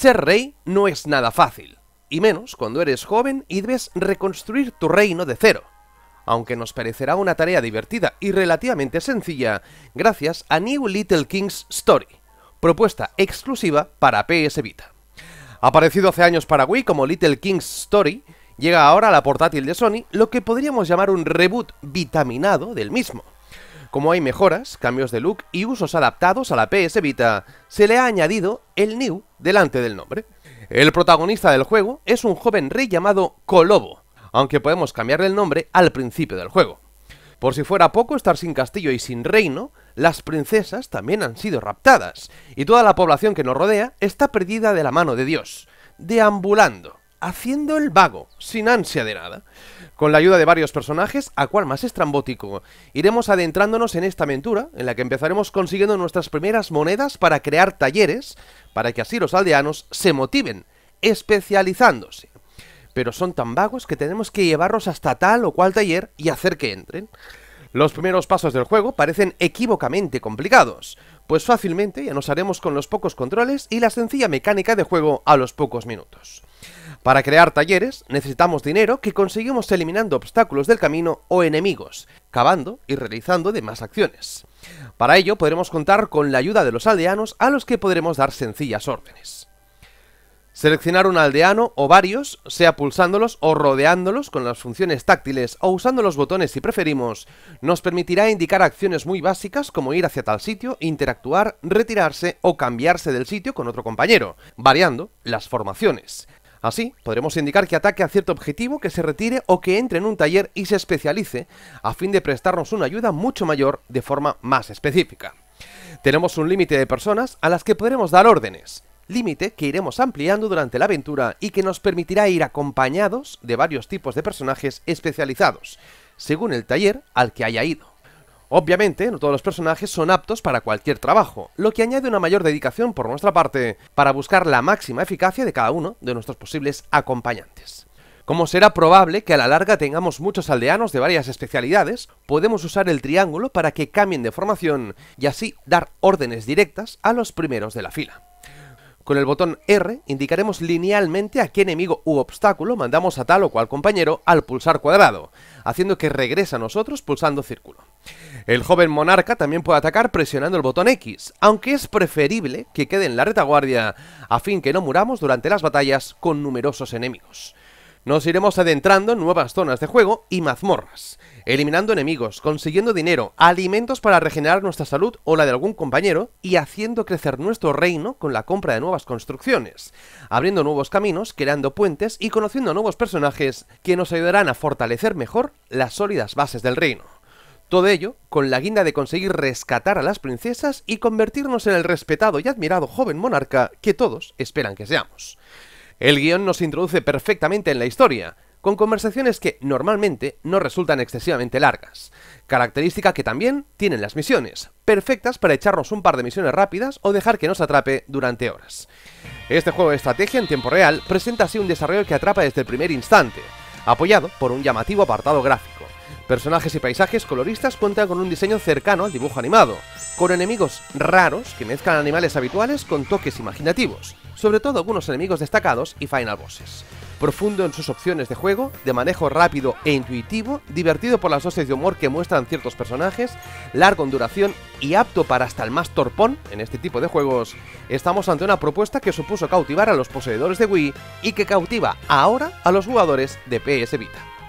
Ser rey no es nada fácil, y menos cuando eres joven y debes reconstruir tu reino de cero. Aunque nos parecerá una tarea divertida y relativamente sencilla, gracias a New Little King's Story, propuesta exclusiva para PS Vita. Aparecido hace años para Wii como Little King's Story, llega ahora a la portátil de Sony lo que podríamos llamar un reboot vitaminado del mismo. Como hay mejoras, cambios de look y usos adaptados a la PS Vita, se le ha añadido el New delante del nombre. El protagonista del juego es un joven rey llamado Colobo, aunque podemos cambiarle el nombre al principio del juego. Por si fuera poco estar sin castillo y sin reino, las princesas también han sido raptadas, y toda la población que nos rodea está perdida de la mano de Dios, deambulando haciendo el vago, sin ansia de nada. Con la ayuda de varios personajes, a cual más estrambótico, iremos adentrándonos en esta aventura, en la que empezaremos consiguiendo nuestras primeras monedas para crear talleres, para que así los aldeanos se motiven, especializándose. Pero son tan vagos que tenemos que llevarlos hasta tal o cual taller y hacer que entren. Los primeros pasos del juego parecen equívocamente complicados, pues fácilmente ya nos haremos con los pocos controles y la sencilla mecánica de juego a los pocos minutos. Para crear talleres necesitamos dinero que conseguimos eliminando obstáculos del camino o enemigos, cavando y realizando demás acciones. Para ello podremos contar con la ayuda de los aldeanos a los que podremos dar sencillas órdenes. Seleccionar un aldeano o varios, sea pulsándolos o rodeándolos con las funciones táctiles o usando los botones si preferimos, nos permitirá indicar acciones muy básicas como ir hacia tal sitio, interactuar, retirarse o cambiarse del sitio con otro compañero, variando las formaciones. Así, podremos indicar que ataque a cierto objetivo, que se retire o que entre en un taller y se especialice, a fin de prestarnos una ayuda mucho mayor de forma más específica. Tenemos un límite de personas a las que podremos dar órdenes límite que iremos ampliando durante la aventura y que nos permitirá ir acompañados de varios tipos de personajes especializados, según el taller al que haya ido. Obviamente, no todos los personajes son aptos para cualquier trabajo, lo que añade una mayor dedicación por nuestra parte para buscar la máxima eficacia de cada uno de nuestros posibles acompañantes. Como será probable que a la larga tengamos muchos aldeanos de varias especialidades, podemos usar el triángulo para que cambien de formación y así dar órdenes directas a los primeros de la fila. Con el botón R indicaremos linealmente a qué enemigo u obstáculo mandamos a tal o cual compañero al pulsar cuadrado, haciendo que regrese a nosotros pulsando círculo. El joven monarca también puede atacar presionando el botón X, aunque es preferible que quede en la retaguardia a fin que no muramos durante las batallas con numerosos enemigos. Nos iremos adentrando en nuevas zonas de juego y mazmorras, eliminando enemigos, consiguiendo dinero, alimentos para regenerar nuestra salud o la de algún compañero y haciendo crecer nuestro reino con la compra de nuevas construcciones, abriendo nuevos caminos, creando puentes y conociendo nuevos personajes que nos ayudarán a fortalecer mejor las sólidas bases del reino. Todo ello con la guinda de conseguir rescatar a las princesas y convertirnos en el respetado y admirado joven monarca que todos esperan que seamos. El guión nos introduce perfectamente en la historia, con conversaciones que normalmente no resultan excesivamente largas, característica que también tienen las misiones, perfectas para echarnos un par de misiones rápidas o dejar que nos atrape durante horas. Este juego de estrategia en tiempo real presenta así un desarrollo que atrapa desde el primer instante, apoyado por un llamativo apartado gráfico. Personajes y paisajes coloristas cuentan con un diseño cercano al dibujo animado, con enemigos raros que mezclan animales habituales con toques imaginativos, sobre todo algunos enemigos destacados y final bosses. Profundo en sus opciones de juego, de manejo rápido e intuitivo, divertido por las dosis de humor que muestran ciertos personajes, largo en duración y apto para hasta el más torpón en este tipo de juegos, estamos ante una propuesta que supuso cautivar a los poseedores de Wii y que cautiva ahora a los jugadores de PS Vita.